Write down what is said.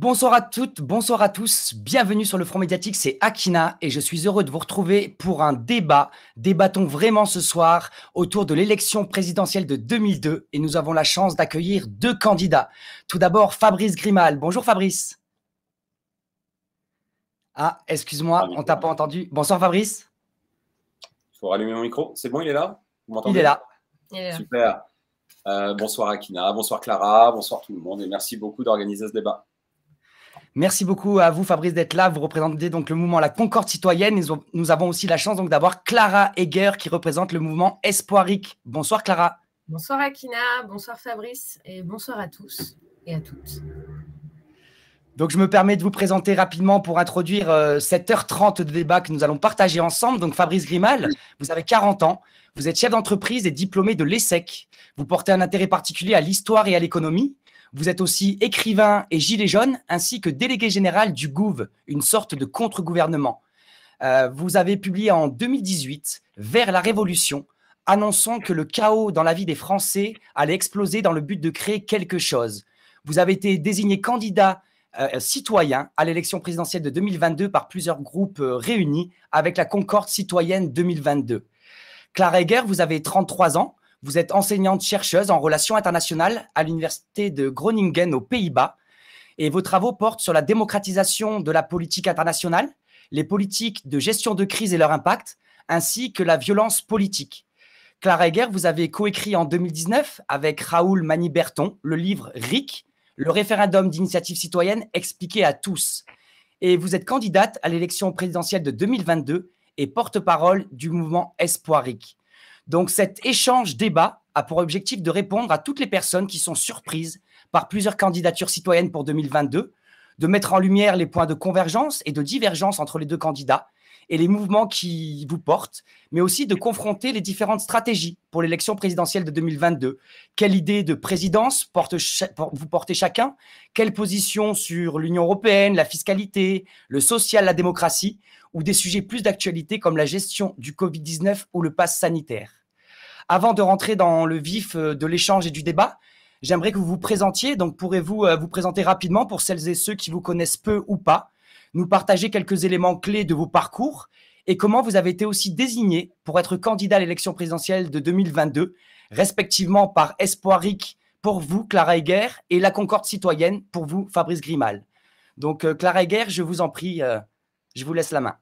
Bonsoir à toutes, bonsoir à tous, bienvenue sur le Front Médiatique, c'est Akina et je suis heureux de vous retrouver pour un débat. Débattons vraiment ce soir autour de l'élection présidentielle de 2002 et nous avons la chance d'accueillir deux candidats. Tout d'abord Fabrice Grimal, bonjour Fabrice. Ah, excuse-moi, on t'a pas entendu. Bonsoir Fabrice. Il faut rallumer mon micro, c'est bon, il est là il est là. Super. Euh, bonsoir Akina, bonsoir Clara, bonsoir tout le monde et merci beaucoup d'organiser ce débat. Merci beaucoup à vous, Fabrice, d'être là. Vous représentez donc le mouvement La Concorde citoyenne. Nous, avons aussi la chance donc d'avoir Clara Heger qui représente le mouvement Espoiric. Bonsoir, Clara. Bonsoir, Akina. Bonsoir, Fabrice. Et bonsoir à tous et à toutes. Donc, je me permets de vous présenter rapidement pour introduire euh, cette 7h30 de débat que nous allons partager ensemble. Donc, Fabrice Grimal, vous avez 40 ans, vous êtes chef d'entreprise et diplômé de l'ESSEC. Vous portez un intérêt particulier à l'histoire et à l'économie. Vous êtes aussi écrivain et gilet jaune, ainsi que délégué général du GOUV, une sorte de contre-gouvernement. Euh, vous avez publié en 2018 Vers la Révolution, annonçant que le chaos dans la vie des Français allait exploser dans le but de créer quelque chose. Vous avez été désigné candidat euh, citoyen à l'élection présidentielle de 2022 par plusieurs groupes euh, réunis avec la Concorde citoyenne 2022. Clara Heger, vous avez 33 ans, vous êtes enseignante-chercheuse en relations internationales à l'université de Groningen aux Pays-Bas et vos travaux portent sur la démocratisation de la politique internationale, les politiques de gestion de crise et leur impact, ainsi que la violence politique. Clara Eger, vous avez coécrit en 2019 avec Raoul Mani-Berton le livre RIC, le référendum d'initiative citoyenne expliqué à tous. Et vous êtes candidate à l'élection présidentielle de 2022 et porte-parole du mouvement Espoir RIC. Donc cet échange-débat a pour objectif de répondre à toutes les personnes qui sont surprises par plusieurs candidatures citoyennes pour 2022, de mettre en lumière les points de convergence et de divergence entre les deux candidats et les mouvements qui vous portent, mais aussi de confronter les différentes stratégies pour l'élection présidentielle de 2022. Quelle idée de présidence vous portez chacun Quelle position sur l'Union européenne, la fiscalité, le social, la démocratie, ou des sujets plus d'actualité comme la gestion du Covid-19 ou le pass sanitaire Avant de rentrer dans le vif euh, de l'échange et du débat, J'aimerais que vous vous présentiez, donc pourrez-vous euh, vous présenter rapidement pour celles et ceux qui vous connaissent peu ou pas, nous partager quelques éléments clés de vos parcours et comment vous avez été aussi désigné pour être candidat à l'élection présidentielle de 2022, respectivement par Espoiric pour vous, Clara Heger, et La Concorde citoyenne pour vous, Fabrice Grimal. Donc, euh, Clara Heger, je vous en prie, euh, je vous laisse la main.